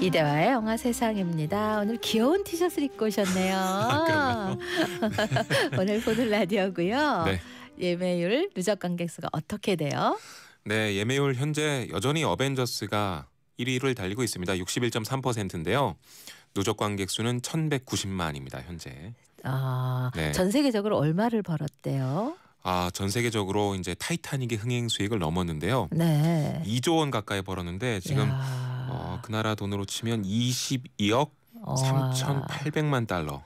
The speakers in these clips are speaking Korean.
이대화의 영화 세상입니다. 오늘 귀여운 티셔츠 입고 오셨네요. 아, 오늘 보는 라디오고요. 네. 예매율 누적 관객 수가 어떻게 돼요? 네, 예매율 현재 여전히 어벤져스가 1위를 달리고 있습니다. 61.3%인데요. 누적 관객 수는 1,190만입니다. 현재. 아, 네. 전 세계적으로 얼마를 벌었대요? 아, 전 세계적으로 이제 타이타닉의 흥행 수익을 넘었는데요. 네. 2조 원 가까이 벌었는데 지금 야. 어, 아. 그 나라 돈으로 치면 22억 어. 3,800만 달러.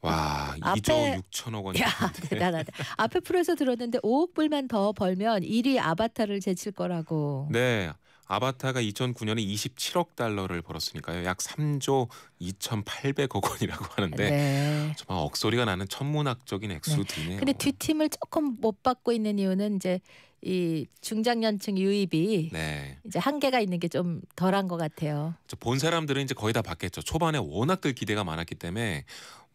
와, 앞에, 2조 6천억 원인데. 야, 대단하다. 앞에 프로에서 들었는데 5억 불만 더 벌면 1위 아바타를 제칠 거라고. 네. 아바타가 2009년에 27억 달러를 벌었으니까요. 약 3조 2,800억 원이라고 하는데 네. 정말 억소리가 나는 천문학적인 액수들이네요. 네. 근데 뒤팀을 조금 못 받고 있는 이유는 이제 이 중장년층 유입이 네. 이제 한계가 있는 게 좀 덜한 것 같아요. 본 사람들은 이제 거의 다 봤겠죠. 초반에 워낙들 기대가 많았기 때문에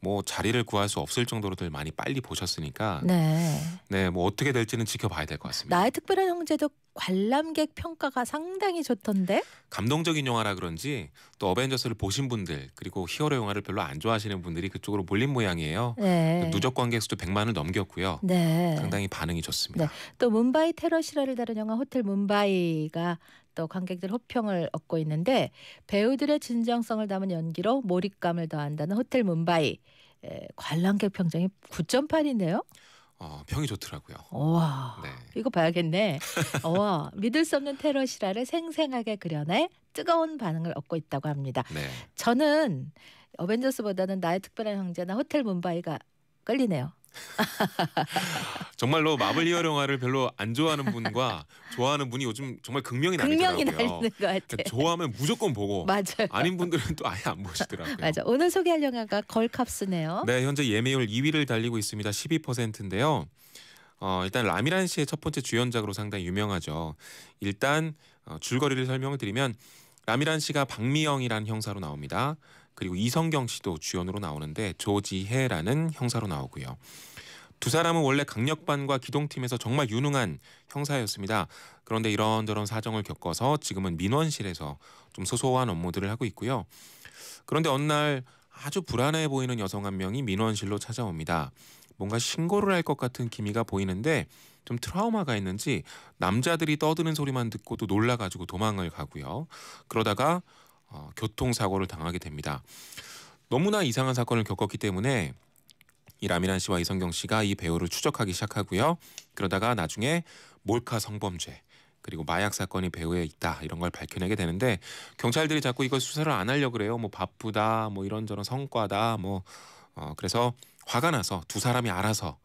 뭐 자리를 구할 수 없을 정도로들 많이 빨리 보셨으니까 네. 네, 뭐 어떻게 될지는 지켜봐야 될 것 같습니다. 나의 특별한 형제도 관람객 평가가 상당히 좋던데. 감동적인 영화라 그런지 또 어벤져스를 보신 분들 그리고 히어로 영화를 별로 안 좋아하시는 분들이 그쪽으로 몰린 모양이에요. 네. 누적 관객 수도 100만을 넘겼고요. 네. 상당히 반응이 좋습니다. 네. 또 뭄바이 테러 실화를 다룬 영화 호텔 뭄바이가 또 관객들 호평을 얻고 있는데 배우들의 진정성을 담은 연기로 몰입감을 더한다는 호텔 문바이 에, 관람객 평정이 9.8이네요. 어, 평이 좋더라고요. 와, 네. 이거 봐야겠네. 와, 믿을 수 없는 테러 실화를 생생하게 그려내 뜨거운 반응을 얻고 있다고 합니다. 네. 저는 어벤져스보다는 나의 특별한 형제나 호텔 문바이가 끌리네요. 정말로 마블 히어로 영화를 별로 안 좋아하는 분과 좋아하는 분이 요즘 정말 극명히 나뉘더라고요. 극명히 나뉘는 것 같아요. 그러니까 좋아하면 무조건 보고 맞아요. 아닌 분들은 또 아예 안 보시더라고요. 맞아. 오늘 소개할 영화가 걸캅스네요. 네, 현재 예매율 2위를 달리고 있습니다. 12%인데요. 어, 일단 라미란 씨의 첫 번째 주연작으로 상당히 유명하죠. 일단 어, 줄거리를 설명을 드리면 라미란 씨가 박미영이라는 형사로 나옵니다. 그리고 이성경 씨도 주연으로 나오는데 조지혜라는 형사로 나오고요. 두 사람은 원래 강력반과 기동팀에서 정말 유능한 형사였습니다. 그런데 이런저런 사정을 겪어서 지금은 민원실에서 좀 소소한 업무들을 하고 있고요. 그런데 어느 날 아주 불안해 보이는 여성 한 명이 민원실로 찾아옵니다. 뭔가 신고를 할 것 같은 기미가 보이는데 좀 트라우마가 있는지 남자들이 떠드는 소리만 듣고도 놀라가지고 도망을 가고요. 그러다가 어, 교통사고를 당하게 됩니다. 너무나 이상한 사건을 겪었기 때문에 이 라미란 씨와 이성경 씨가 이 배우를 추적하기 시작하고요. 그러다가 나중에 몰카 성범죄 그리고 마약 사건이 배후에 있다 이런 걸 밝혀내게 되는데 경찰들이 자꾸 이걸 수사를 안 하려 그래요. 뭐 바쁘다, 뭐 이런저런 성과다, 뭐 어, 그래서 화가 나서 두 사람이 알아서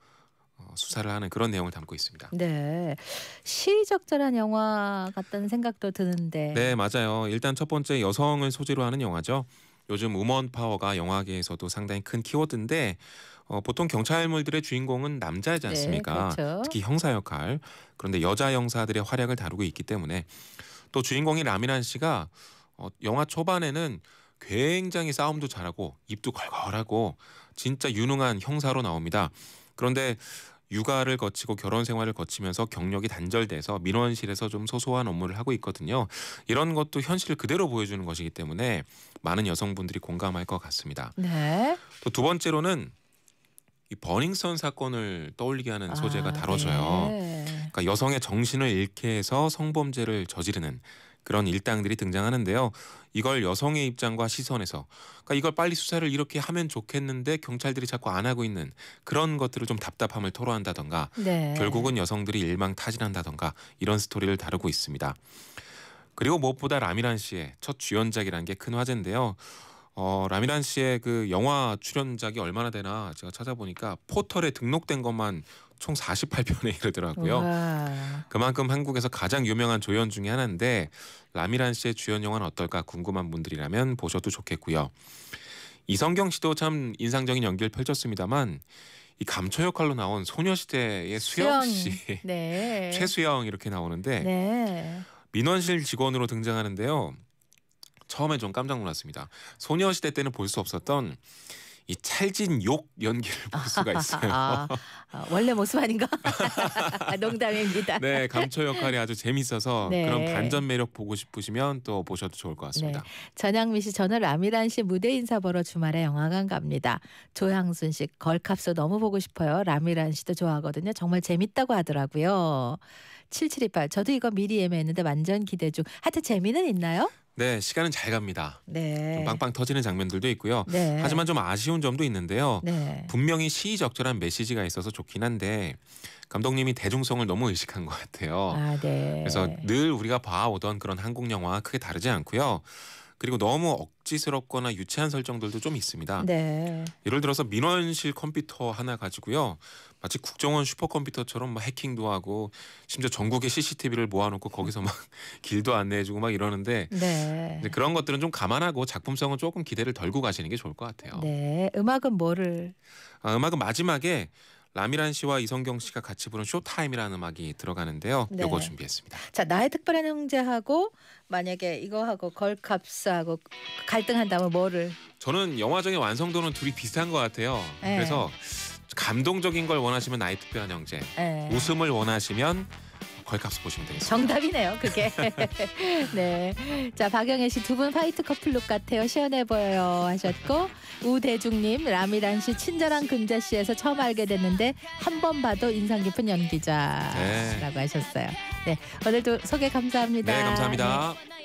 어, 수사를 하는 그런 내용을 담고 있습니다. 네, 시의적절한 영화 같다는 생각도 드는데. 네, 맞아요. 일단 첫 번째 여성을 소재로 하는 영화죠. 요즘 우먼 파워가 영화계에서도 상당히 큰 키워드인데 어, 보통 경찰물들의 주인공은 남자이지 네, 않습니까? 네, 그렇죠. 특히 형사 역할. 그런데 여자 형사들의 활약을 다루고 있기 때문에 또주인공인 라미란 씨가 어, 영화 초반에는 굉장히 싸움도 잘하고 입도 걸걸하고 진짜 유능한 형사로 나옵니다. 그런데 육아를 거치고 결혼 생활을 거치면서 경력이 단절돼서 민원실에서 좀 소소한 업무를 하고 있거든요. 이런 것도 현실을 그대로 보여주는 것이기 때문에 많은 여성분들이 공감할 것 같습니다. 네. 또 두 번째로는 이 버닝썬 사건을 떠올리게 하는 소재가 아, 다뤄져요. 네. 그러니까 여성의 정신을 잃게 해서 성범죄를 저지르는 그런 일당들이 등장하는데요. 이걸 여성의 입장과 시선에서 그러니까 이걸 빨리 수사를 이렇게 하면 좋겠는데 경찰들이 자꾸 안 하고 있는 그런 것들을 좀 답답함을 토로한다던가 네. 결국은 여성들이 일망타진한다던가 이런 스토리를 다루고 있습니다. 그리고 무엇보다 라미란 씨의 첫 주연작이라는 게 큰 화제인데요. 어, 라미란 씨의 그 영화 출연작이 얼마나 되나 제가 찾아보니까 포털에 등록된 것만 총 48편에 이르더라고요. 우와. 네. 그만큼 한국에서 가장 유명한 조연 중의 하나인데 라미란 씨의 주연 영화는 어떨까 궁금한 분들이라면 보셔도 좋겠고요. 이성경 씨도 참 인상적인 연기를 펼쳤습니다만 이 감초 역할로 나온 소녀시대의 수영, 수영 씨, 네. 최수영 이렇게 나오는데 네. 민원실 직원으로 등장하는데요. 처음엔 좀 깜짝 놀랐습니다. 소녀시대 때는 볼 수 없었던 이 찰진 욕 연기를 볼 수가 있어요. 아, 아 원래 모습 아닌가? 아, 농담입니다. 네, 감초 역할이 아주 재밌어서 네. 그런 반전 매력 보고 싶으시면 또 보셔도 좋을 것 같습니다. 네. 전향미 씨, 저는 라미란 씨 무대 인사 보러 주말에 영화관 갑니다. 조향순 씨, 걸캅소 너무 보고 싶어요. 라미란 씨도 좋아하거든요. 정말 재밌다고 하더라고요. 7728, 저도 이거 미리 예매했는데 완전 기대 중. 하여튼 재미는 있나요? 네, 시간은 잘 갑니다. 네. 좀 빵빵 터지는 장면들도 있고요. 네. 하지만 좀 아쉬운 점도 있는데요. 네. 분명히 시의적절한 메시지가 있어서 좋긴 한데 감독님이 대중성을 너무 의식한 것 같아요. 아, 네. 그래서 늘 우리가 봐오던 그런 한국 영화와 크게 다르지 않고요. 그리고 너무 억지스럽거나 유치한 설정들도 좀 있습니다. 네. 예를 들어서 민원실 컴퓨터 하나 가지고요. 마치 국정원 슈퍼컴퓨터처럼 막 뭐 해킹도 하고 심지어 전국의 CCTV를 모아놓고 거기서 막 길도 안내해주고 막 이러는데 네. 그런 것들은 좀 감안하고 작품성은 조금 기대를 덜고 가시는 게 좋을 것 같아요. 네. 음악은 뭐를? 아, 음악은 마지막에 라미란 씨와 이성경 씨가 같이 부른 쇼타임이라는 음악이 들어가는데요. 네. 요거 준비했습니다. 자, 나의 특별한 형제하고 만약에 이거하고 걸캅스하고 갈등한다면 뭐를? 저는 영화적인 완성도는 둘이 비슷한 것 같아요. 네. 그래서 감동적인 걸 원하시면 나의 특별한 형제, 네. 웃음을 원하시면 걸값을 보시면 되겠습니다. 정답이네요, 그게. 네. 자, 박영애 씨 두 분 화이트 커플룩 같아요. 시원해 보여요. 하셨고, 우대중님, 라미란 씨, 친절한 금자 씨에서 처음 알게 됐는데, 한 번 봐도 인상 깊은 연기자라고 네. 하셨어요. 네. 오늘도 소개 감사합니다. 네, 감사합니다. 네.